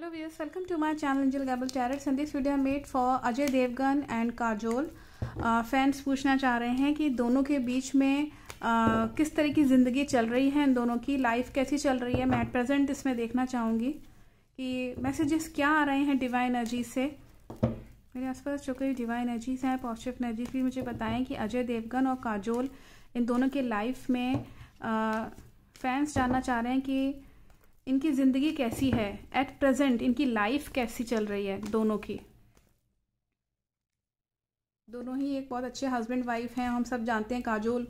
hello viewers, welcome to my channel angel Gable Tarots and this video made for Ajay Devgn and Kajol fans पूछना चाह रहे हैं कि दोनों के बीच में uh, किस तरह की ज़िंदगी चल रही है इन दोनों की लाइफ कैसी चल रही है मैं एट प्रेजेंट इसमें देखना चाहूँगी कि मैसेजेस क्या आ रहे हैं डिवाइन अर्जी से मेरे आसपास जो कोई डिवाइन अर्जीज हैं पॉजिटिव एनर्जी भी मुझे बताएं कि अजय देवगन और काजोल इन दोनों के लाइफ में फैंस uh, जानना चाह रहे हैं कि इनकी ज़िंदगी कैसी है एट प्रेजेंट इनकी लाइफ कैसी चल रही है दोनों की दोनों ही एक बहुत अच्छे हस्बैंड वाइफ हैं हम सब जानते हैं काजोल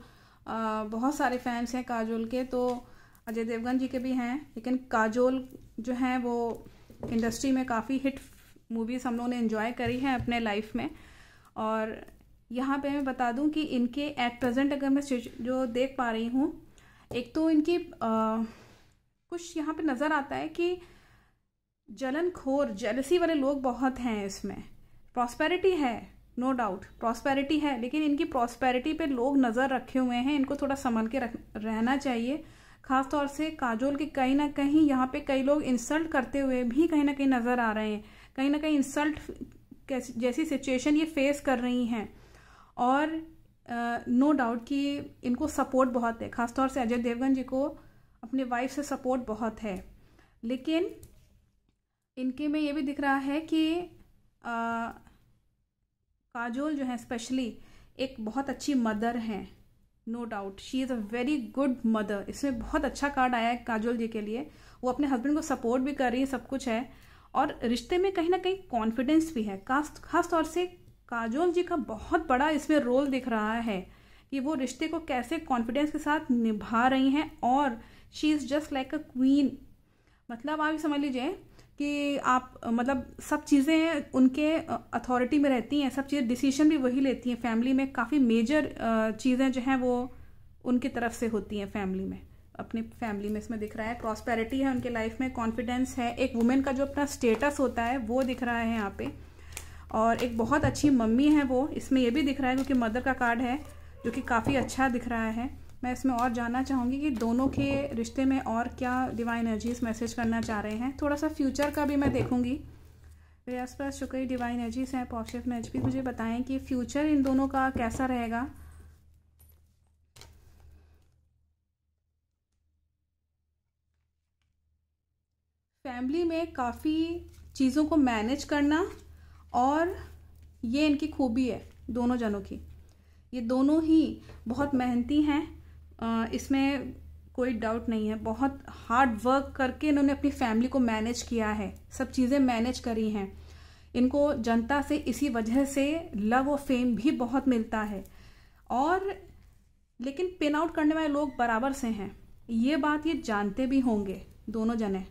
आ, बहुत सारे फैंस हैं काजोल के तो अजय देवगन जी के भी हैं लेकिन काजोल जो हैं वो इंडस्ट्री में काफ़ी हिट मूवीज़ हम लोगों ने इन्जॉय करी हैं अपने लाइफ में और यहाँ पे मैं बता दूँ कि इनके एट प्रेजेंट अगर मैं जो देख पा रही हूँ एक तो इनकी आ, कुछ यहाँ पे नज़र आता है कि जलन खोर जेलसी वाले लोग बहुत हैं इसमें प्रॉस्पेरिटी है नो डाउट प्रॉस्पेरिटी है लेकिन इनकी प्रॉस्पेरिटी पे लोग नज़र रखे हुए हैं इनको थोड़ा संभल के रख रहना चाहिए ख़ास तौर से काजोल के कहीं ना कहीं यहाँ पे कई लोग इंसल्ट करते हुए भी कहीं ना कहीं नज़र आ रहे हैं कहीं ना कहीं इंसल्ट जैसी सिचुएशन ये फेस कर रही हैं और नो uh, डाउट no कि इनको सपोर्ट बहुत है खासतौर से अजय देवगन जी को अपने वाइफ से सपोर्ट बहुत है लेकिन इनके में ये भी दिख रहा है कि आ, काजोल जो है स्पेशली एक बहुत अच्छी मदर हैं no doubt she is a very good mother इसमें बहुत अच्छा कार्ड आया है काजोल जी के लिए वो अपने हस्बैंड को सपोर्ट भी कर रही है सब कुछ है और रिश्ते में कहीं ना कहीं कॉन्फिडेंस भी है खास खास तौर से काजोल जी का बहुत बड़ा इसमें रोल दिख रहा है कि वो रिश्ते को कैसे कॉन्फिडेंस के साथ निभा रही हैं और she is just like a queen मतलब आप समझ लीजिए कि आप मतलब सब चीज़ें उनके अथॉरिटी में रहती हैं सब चीज़ें डिसीजन भी वही लेती हैं फैमिली में काफ़ी मेजर चीज़ें जो हैं वो उनकी तरफ से होती हैं फैमिली में अपनी फैमिली में इसमें दिख रहा है प्रॉस्पेरिटी है उनके लाइफ में कॉन्फिडेंस है एक वुमेन का जो अपना स्टेटस होता है वो दिख रहा है यहाँ पे और एक बहुत अच्छी मम्मी है वो इसमें ये भी दिख रहा है क्योंकि मदर का कार्ड है जो कि काफ़ी अच्छा दिख रहा है मैं इसमें और जानना चाहूँगी कि दोनों के रिश्ते में और क्या डिवाइन एनर्जीज मैसेज करना चाह रहे हैं थोड़ा सा फ्यूचर का भी मैं देखूँगी मेरे आसपास जो कई डिवाइन एनर्जीज हैं पॉजिटिव भी मुझे बताएं कि फ्यूचर इन दोनों का कैसा रहेगा फैमिली में काफ़ी चीज़ों को मैनेज करना और ये इनकी खूबी है दोनों जनों की ये दोनों ही बहुत मेहनती हैं इसमें कोई डाउट नहीं है बहुत हार्ड वर्क करके इन्होंने अपनी फैमिली को मैनेज किया है सब चीज़ें मैनेज करी हैं इनको जनता से इसी वजह से लव और फेम भी बहुत मिलता है और लेकिन पिन आउट करने वाले लोग बराबर से हैं ये बात ये जानते भी होंगे दोनों जने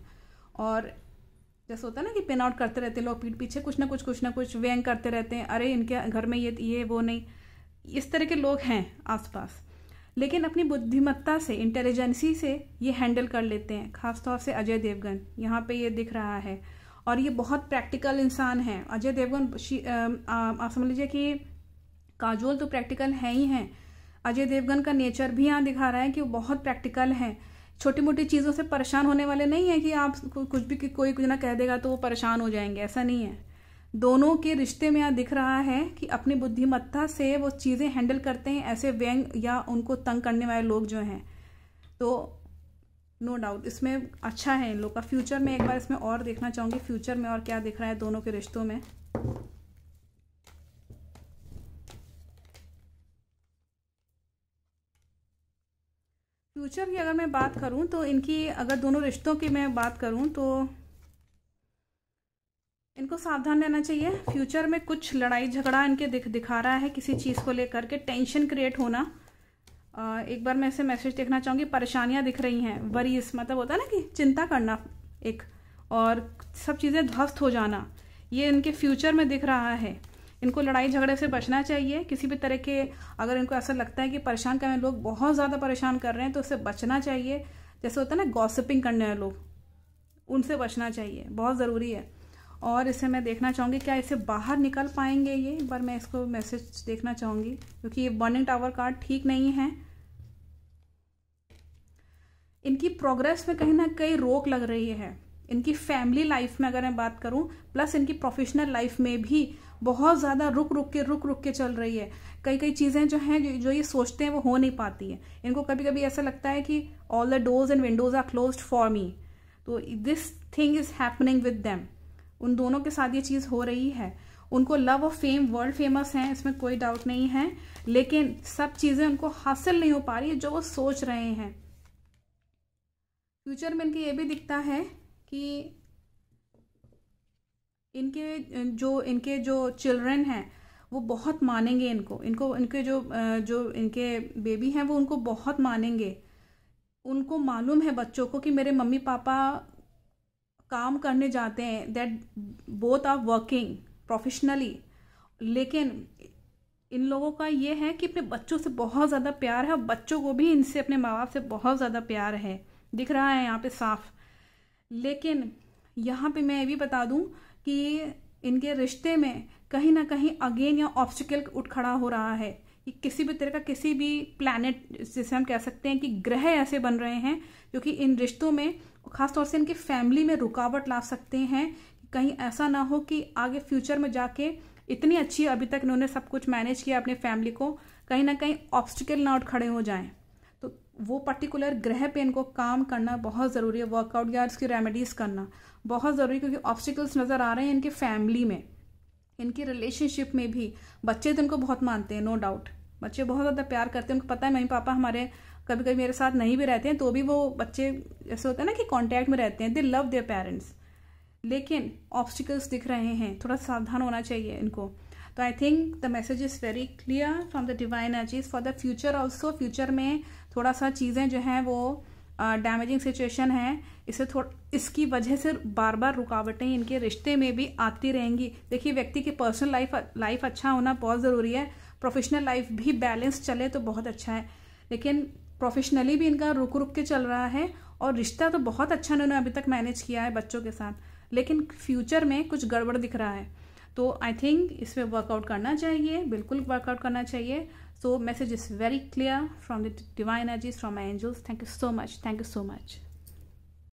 और जैसे होता है ना कि पिन आउट करते रहते लोग पीठ पीछे कुछ ना कुछ कुछ ना कुछ व्यंग करते रहते हैं अरे इनके घर में ये ये वो नहीं इस तरह के लोग हैं आसपास लेकिन अपनी बुद्धिमत्ता से इंटेलिजेंसी से ये हैंडल कर लेते हैं खासतौर से अजय देवगन यहाँ पे ये दिख रहा है और ये बहुत प्रैक्टिकल इंसान है अजय देवगन आप समझ लीजिए कि काजोल तो प्रैक्टिकल है ही हैं अजय देवगन का नेचर भी यहाँ दिखा रहा है कि वो बहुत प्रैक्टिकल हैं छोटी मोटी चीज़ों से परेशान होने वाले नहीं है कि आप कुछ भी कोई कुछ ना कह देगा तो वो परेशान हो जाएंगे ऐसा नहीं है दोनों के रिश्ते में यहाँ दिख रहा है कि अपनी बुद्धिमत्ता से वो चीज़ें हैंडल करते हैं ऐसे व्यंग या उनको तंग करने वाले लोग जो हैं तो नो no डाउट इसमें अच्छा है इन लोग का फ्यूचर में एक बार इसमें और देखना चाहूँगी फ्यूचर में और क्या दिख रहा है दोनों के रिश्तों में फ्यूचर की अगर मैं बात करूं तो इनकी अगर दोनों रिश्तों की मैं बात करूं तो इनको सावधान रहना चाहिए फ्यूचर में कुछ लड़ाई झगड़ा इनके दिख दिखा रहा है किसी चीज़ को लेकर के टेंशन क्रिएट होना एक बार मैं ऐसे मैसेज देखना चाहूँगी परेशानियाँ दिख रही हैं वरीस मतलब होता है ना कि चिंता करना एक और सब चीज़ें ध्वस्त हो जाना ये इनके फ्यूचर में दिख रहा है इनको लड़ाई झगड़े से बचना चाहिए किसी भी तरह के अगर इनको ऐसा लगता है कि परेशान कर लोग बहुत ज़्यादा परेशान कर रहे हैं तो उससे बचना चाहिए जैसे होता है ना गॉसिपिंग करने लोग उनसे बचना चाहिए बहुत ज़रूरी है और इसे मैं देखना चाहूँगी क्या इसे बाहर निकल पाएंगे ये एक बार मैं इसको मैसेज देखना चाहूँगी क्योंकि ये बर्निंग टावर कार्ड ठीक नहीं है इनकी प्रोग्रेस में कहीं ना कहीं रोक लग रही है इनकी फैमिली लाइफ में अगर मैं बात करूं प्लस इनकी प्रोफेशनल लाइफ में भी बहुत ज़्यादा रुक रुक के रुक रुक के चल रही है कई कई चीज़ें जो हैं जो ये सोचते हैं वो हो नहीं पाती है इनको कभी कभी ऐसा लगता है कि all the doors and windows are close for me तो this thing is happening with them उन दोनों के साथ ये चीज़ हो रही है उनको love of fame world famous हैं इसमें कोई डाउट नहीं है लेकिन सब चीज़ें उनको हासिल नहीं हो पा रही है जो वो सोच रहे हैं फ्यूचर में इनके ये भी दिखता है कि इनके जो इनके जो चिल्ड्रन हैं वो बहुत मानेंगे इनको इनको इनके जो जो इनके बेबी हैं वो उनको बहुत मानेंगे उनको मालूम है बच्चों को कि मेरे मम्मी पापा काम करने जाते हैं that both are working professionally लेकिन इन लोगों का ये है कि अपने बच्चों से बहुत ज़्यादा प्यार है और बच्चों को भी इनसे अपने माँ बाप से बहुत ज़्यादा प्यार है दिख रहा है यहाँ पे साफ लेकिन यहाँ पे मैं ये भी बता दूँ कि इनके रिश्ते में कहीं ना कहीं अगेन या ऑब्स्टिकल उठ खड़ा हो रहा है कि किसी भी तरह का किसी भी प्लानट जिसे हम कह सकते हैं कि ग्रह ऐसे बन रहे हैं जो कि इन रिश्तों में ख़ासतौर से इनके फैमिली में रुकावट ला सकते हैं कहीं ऐसा ना हो कि आगे फ्यूचर में जाके इतनी अच्छी अभी तक इन्होंने सब कुछ मैनेज किया अपने फैमिली को कहीं ना कहीं ऑब्स्टिकल ना उठ खड़े हो जाए तो वो पर्टिकुलर ग्रह पे इनको काम करना बहुत ज़रूरी है वर्कआउट या उसकी रेमेडीज़ करना बहुत ज़रूरी क्योंकि ऑब्स्टिकल्स नज़र आ रहे हैं इनके फैमिली में इनकी रिलेशनशिप में भी बच्चे तो इनको बहुत मानते हैं नो डाउट बच्चे बहुत ज़्यादा प्यार करते हैं उनको पता है मम्मी पापा हमारे कभी कभी मेरे साथ नहीं भी रहते हैं तो भी वो बच्चे ऐसे होते हैं ना कि कॉन्टैक्ट में रहते हैं दे लव देयर पेरेंट्स लेकिन ऑब्स्टिकल्स दिख रहे हैं थोड़ा सावधान होना चाहिए इनको तो I think the message is very clear from the divine energies for the future also future में थोड़ा सा चीज़ें जो हैं वो डैमेजिंग uh, सिचुएशन है इससे थोड़ा इसकी वजह से बार बार रुकावटें इनके रिश्ते में भी आती रहेंगी देखिए व्यक्ति की पर्सनल लाइफ लाइफ अच्छा होना बहुत ज़रूरी है प्रोफेशनल लाइफ भी बैलेंस चले तो बहुत अच्छा है लेकिन प्रोफेशनली भी इनका रुक रुक के चल रहा है और रिश्ता तो बहुत अच्छा इन्होंने अभी तक मैनेज किया है बच्चों के साथ लेकिन फ्यूचर में कुछ गड़बड़ दिख रहा है तो आई थिंक इस पर वर्कआउट करना चाहिए बिल्कुल वर्कआउट करना चाहिए so message is very clear from the divine energies from my angels thank you so much thank you so much